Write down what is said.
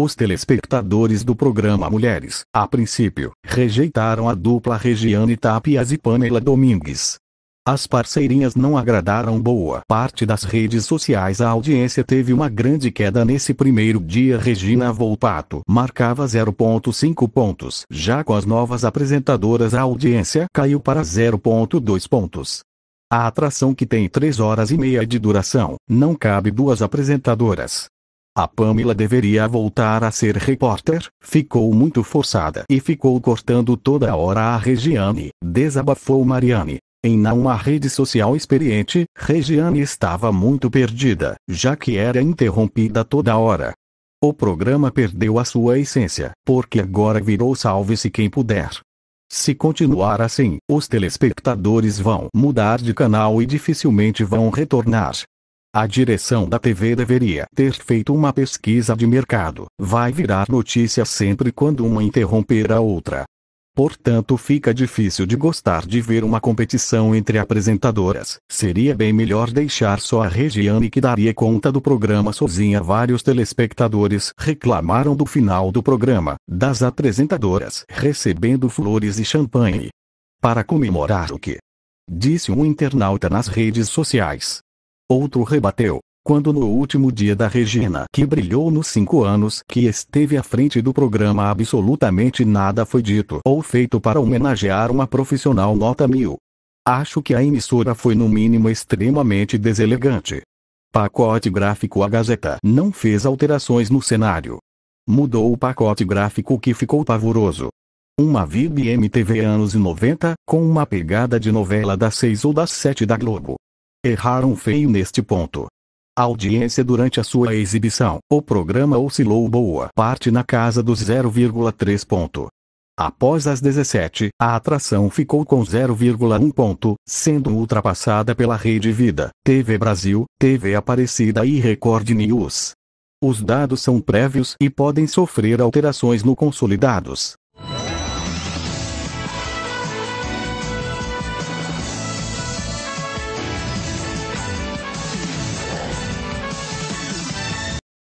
Os telespectadores do programa Mulheres, a princípio, rejeitaram a dupla Regiane Tapias e Pamela Domingues. As parceirinhas não agradaram boa parte das redes sociais. A audiência teve uma grande queda nesse primeiro dia. Regina Volpato marcava 0.5 pontos. Já com as novas apresentadoras, a audiência caiu para 0.2 pontos. A atração que tem 3 horas e meia de duração, não cabe duas apresentadoras. A Pamela deveria voltar a ser repórter, ficou muito forçada e ficou cortando toda hora a Regiane, desabafou Mariane. Em uma rede social experiente, Regiane estava muito perdida, já que era interrompida toda hora. O programa perdeu a sua essência, porque agora virou salve-se quem puder. Se continuar assim, os telespectadores vão mudar de canal e dificilmente vão retornar. A direção da TV deveria ter feito uma pesquisa de mercado. Vai virar notícia sempre quando uma interromper a outra. Portanto, fica difícil de gostar de ver uma competição entre apresentadoras. Seria bem melhor deixar só a Regiane que daria conta do programa sozinha. Vários telespectadores reclamaram do final do programa, das apresentadoras recebendo flores e champanhe. Para comemorar o que? Disse um internauta nas redes sociais. Outro rebateu, quando no último dia da Regina que brilhou nos cinco anos que esteve à frente do programa absolutamente nada foi dito ou feito para homenagear uma profissional nota mil. Acho que a emissora foi no mínimo extremamente deselegante. Pacote gráfico A Gazeta não fez alterações no cenário. Mudou o pacote gráfico que ficou pavoroso. Uma VIB MTV anos 90, com uma pegada de novela das 6 ou das 7 da Globo. Erraram feio neste ponto. A audiência durante a sua exibição, o programa oscilou boa parte na casa dos 0,3 ponto. Após as 17, a atração ficou com 0,1 ponto, sendo ultrapassada pela Rede Vida, TV Brasil, TV Aparecida e Record News. Os dados são prévios e podem sofrer alterações no consolidados.